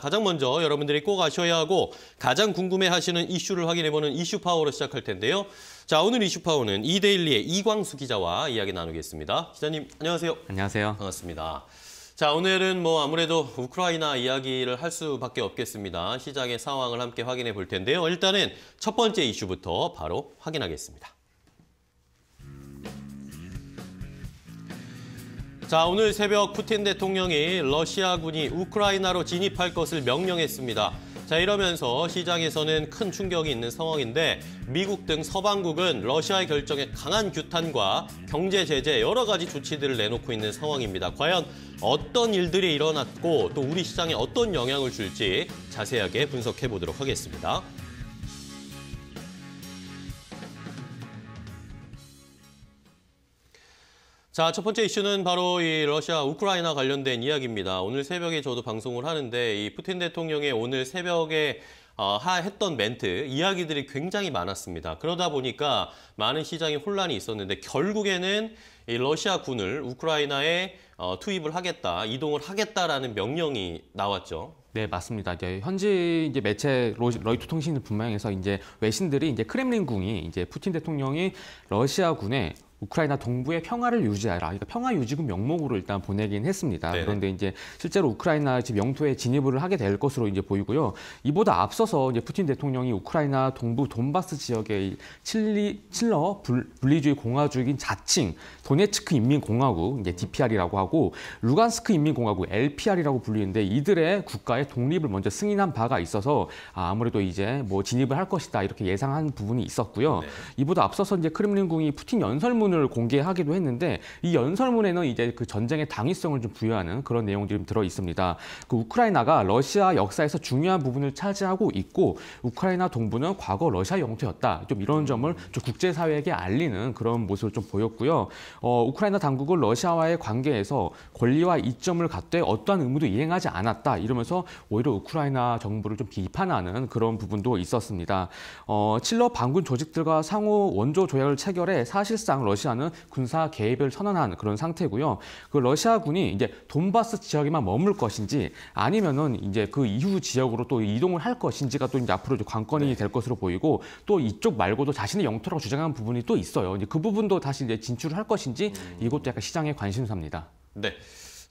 가장 먼저 여러분들이 꼭 아셔야 하고 가장 궁금해하시는 이슈를 확인해보는 이슈 파워로 시작할 텐데요. 자 오늘 이슈 파워는 이데일리의 이광수 기자와 이야기 나누겠습니다. 기자님 안녕하세요. 안녕하세요. 반갑습니다. 자 오늘은 뭐 아무래도 우크라이나 이야기를 할 수밖에 없겠습니다. 시장의 상황을 함께 확인해 볼 텐데요. 일단은 첫 번째 이슈부터 바로 확인하겠습니다. 자, 오늘 새벽 푸틴 대통령이 러시아군이 우크라이나로 진입할 것을 명령했습니다. 자, 이러면서 시장에서는 큰 충격이 있는 상황인데 미국 등 서방국은 러시아의 결정에 강한 규탄과 경제 제재 여러 가지 조치들을 내놓고 있는 상황입니다. 과연 어떤 일들이 일어났고 또 우리 시장에 어떤 영향을 줄지 자세하게 분석해 보도록 하겠습니다. 자, 첫 번째 이슈는 바로 이 러시아 우크라이나 관련된 이야기입니다. 오늘 새벽에 저도 방송을 하는데 이 푸틴 대통령의 오늘 새벽에 어, 하, 했던 멘트, 이야기들이 굉장히 많았습니다. 그러다 보니까 많은 시장이 혼란이 있었는데 결국에는 이 러시아 군을 우크라이나에 어, 투입을 하겠다, 이동을 하겠다라는 명령이 나왔죠. 네, 맞습니다. 이제 현지 이제 매체 로이터 통신을 분명해서 이제 외신들이 이제 크렘린궁이 이제 푸틴 대통령이 러시아군에 우크라이나 동부의 평화를 유지하라. 그러니까 평화 유지군 명목으로 일단 보내긴 했습니다. 네네. 그런데 이제 실제로 우크라이나 지금 영토에 진입을 하게 될 것으로 이제 보이고요. 이보다 앞서서 이제 푸틴 대통령이 우크라이나 동부 돈바스 지역의 칠리 칠러 분리주의 공화국인 자칭 도네츠크 인민공화국 이제 DPR이라고 하고 루간스크 인민공화국 LPR이라고 불리는데 이들의 국가의 독립을 먼저 승인한 바가 있어서 아, 아무래도 이제 뭐 진입을 할 것이다 이렇게 예상한 부분이 있었고요. 네. 이보다 앞서서 이제 크림린궁이 푸틴 연설문 연설문을 공개하기도 했는데 이 연설문에는 이제 그 전쟁의 당위성을 좀 부여하는 그런 내용들이 들어 있습니다. 그 우크라이나가 러시아 역사에서 중요한 부분을 차지하고 있고 우크라이나 동부는 과거 러시아 영토였다. 좀 이런 점을 좀 국제사회에게 알리는 그런 모습을 좀 보였고요. 어, 우크라이나 당국은 러시아와의 관계에서 권리와 이점을 갖되 어떠한 의무도 이행하지 않았다. 이러면서 오히려 우크라이나 정부를 좀 비판하는 그런 부분도 있었습니다. 어, 칠러 반군 조직들과 상호 원조 조약을 체결해 사실상 러시아 러시아는 군사 개입을 선언한 그런 상태고요. 그 러시아군이 이제 돈바스 지역에만 머물 것인지 아니면은 이제 그 이후 지역으로 또 이동을 할 것인지가 또 이제 앞으로 이제 관건이 네. 될 것으로 보이고 또 이쪽 말고도 자신의 영토라고 주장한 부분이 또 있어요. 이제 그 부분도 다시 이제 진출을 할 것인지 음. 이것도 약간 시장의 관심사입니다. 네.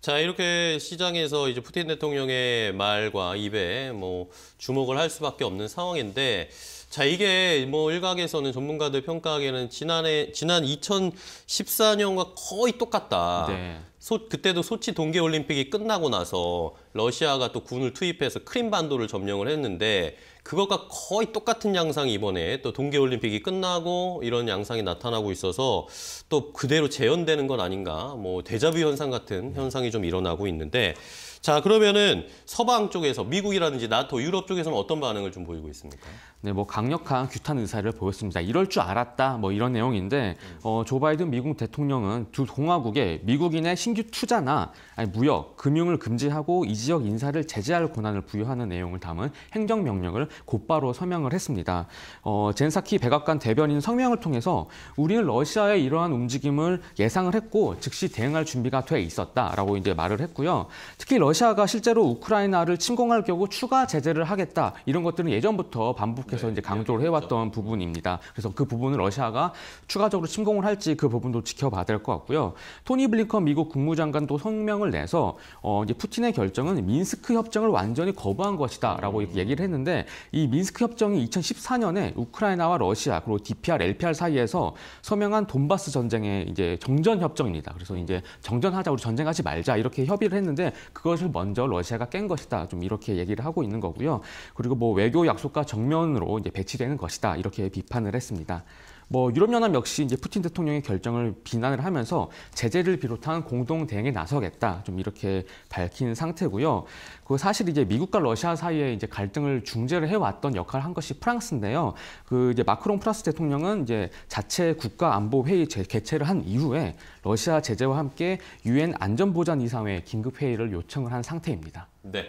자, 이렇게 시장에서 이제 푸틴 대통령의 말과 입에 뭐 주목을 할 수밖에 없는 상황인데 자, 이게 뭐 일각에서는 전문가들 평가하기에는 지난해 지난 2014년과 거의 똑같다. 네. 소, 그때도 소치 동계올림픽이 끝나고 나서 러시아가 또 군을 투입해서 크림반도를 점령을 했는데 그것과 거의 똑같은 양상이 이번에 또 동계올림픽이 끝나고 이런 양상이 나타나고 있어서 또 그대로 재현되는 건 아닌가 뭐 데자뷰 현상 같은 현상이 좀 일어나고 있는데 자, 그러면은 서방 쪽에서 미국이라든지 나토, 유럽 쪽에서는 어떤 반응을 좀 보이고 있습니까? 네, 뭐 강력한 규탄 의사를 보였습니다. 이럴 줄 알았다, 뭐 이런 내용인데 어, 조 바이든 미국 대통령은 두 공화국에 미국인의 신규 투자나 아니, 무역, 금융을 금지하고 이 지역 인사를 제재할 권한을 부여하는 내용을 담은 행정명령을 곧바로 서명을 했습니다. 어, 젠사키 백악관 대변인 성명을 통해서 우리는 러시아의 이러한 움직임을 예상을 했고 즉시 대응할 준비가 돼 있었다라고 이제 말을 했고요. 특히 러시아 러시아가 실제로 우크라이나를 침공할 경우 추가 제재를 하겠다 이런 것들은 예전부터 반복해서 네, 이제 네, 강조를 그렇죠. 해왔던 부분입니다. 그래서 그 부분을 러시아가 추가적으로 침공을 할지 그 부분도 지켜봐야 될 것 같고요. 토니 블링컨 미국 국무장관도 성명을 내서 어, 이제 푸틴의 결정은 민스크 협정을 완전히 거부한 것이다라고 음. 얘기를 했는데 이 민스크 협정이 2014년에 우크라이나와 러시아 그리고 DPR, LPR 사이에서 서명한 돈바스 전쟁의 이제 정전 협정입니다. 그래서 이제 정전하자 우리 전쟁하지 말자 이렇게 협의를 했는데 그것을 이것을 먼저 러시아가 깬 것이다. 좀 이렇게 얘기를 하고 있는 거고요. 그리고 뭐 외교 약속과 정면으로 이제 배치되는 것이다. 이렇게 비판을 했습니다. 뭐 유럽연합 역시 이제 푸틴 대통령의 결정을 비난을 하면서 제재를 비롯한 공동 대응에 나서겠다 좀 이렇게 밝힌 상태고요. 그 사실 이제 미국과 러시아 사이에 이제 갈등을 중재를 해왔던 역할을 한 것이 프랑스인데요. 그 이제 마크롱 프랑스 대통령은 이제 자체 국가 안보 회의 개최를 한 이후에 러시아 제재와 함께 유엔 안전보장이사회 긴급 회의를 요청을 한 상태입니다. 네.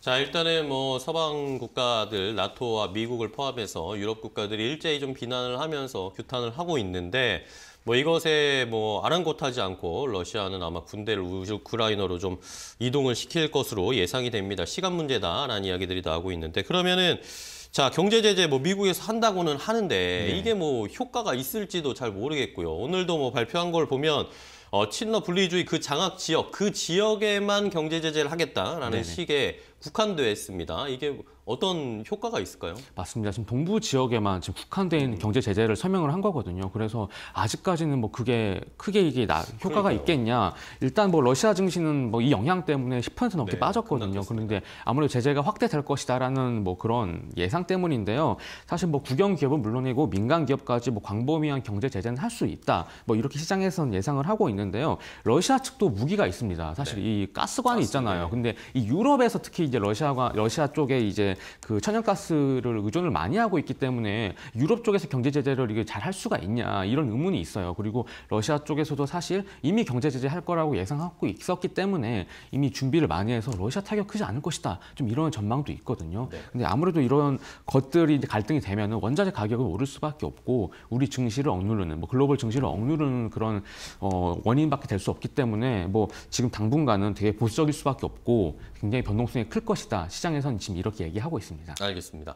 자, 일단은 뭐 서방 국가들, 나토와 미국을 포함해서 유럽 국가들이 일제히 좀 비난을 하면서 규탄을 하고 있는데 뭐 이것에 뭐 아랑곳하지 않고 러시아는 아마 군대를 우크라이나로 좀 이동을 시킬 것으로 예상이 됩니다. 시간 문제다라는 이야기들이 나오고 있는데 그러면은 자, 경제 제재 뭐 미국에서 한다고는 하는데 네. 이게 뭐 효과가 있을지도 잘 모르겠고요. 오늘도 뭐 발표한 걸 보면 어, 친러 분리주의 그 장악 지역, 그 지역에만 경제 제재를 하겠다라는 네네. 식의 국한되어 있습니다. 이게 어떤 효과가 있을까요? 맞습니다. 지금 동부 지역에만 지금 국한된 음. 경제 제재를 설명을 한 거거든요. 그래서 아직까지는 뭐 그게 크게 이게 나, 효과가 그러니까요. 있겠냐. 일단 뭐 러시아 증시는 뭐 이 영향 때문에 10% 넘게 네, 빠졌거든요. 그런데 아무래도 제재가 확대될 것이다라는 뭐 그런 예상 때문인데요. 사실 뭐 국영 기업은 물론이고 민간 기업까지 뭐 광범위한 경제 제재는 할 수 있다. 뭐 이렇게 시장에서는 예상을 하고 있는데요. 러시아 측도 무기가 있습니다. 사실 네. 이 가스관이 가스, 있잖아요. 네. 근데 이 유럽에서 특히 이제 러시아가 러시아 쪽에 이제 그 천연가스를 의존을 많이 하고 있기 때문에 유럽 쪽에서 경제 제재를 이게 잘 할 수가 있냐 이런 의문이 있어요. 그리고 러시아 쪽에서도 사실 이미 경제 제재 할 거라고 예상하고 있었기 때문에 이미 준비를 많이 해서 러시아 타격 크지 않을 것이다. 좀 이런 전망도 있거든요. 네. 근데 아무래도 이런 것들이 이제 갈등이 되면은 원자재 가격은 오를 수밖에 없고 우리 증시를 억누르는 뭐 글로벌 증시를 억누르는 그런 어 원인밖에 될 수 없기 때문에 뭐 지금 당분간은 되게 보수적일 수밖에 없고 굉장히 변동성이 큰클 것이다. 시장에서는 지금 이렇게 얘기하고 있습니다. 알겠습니다.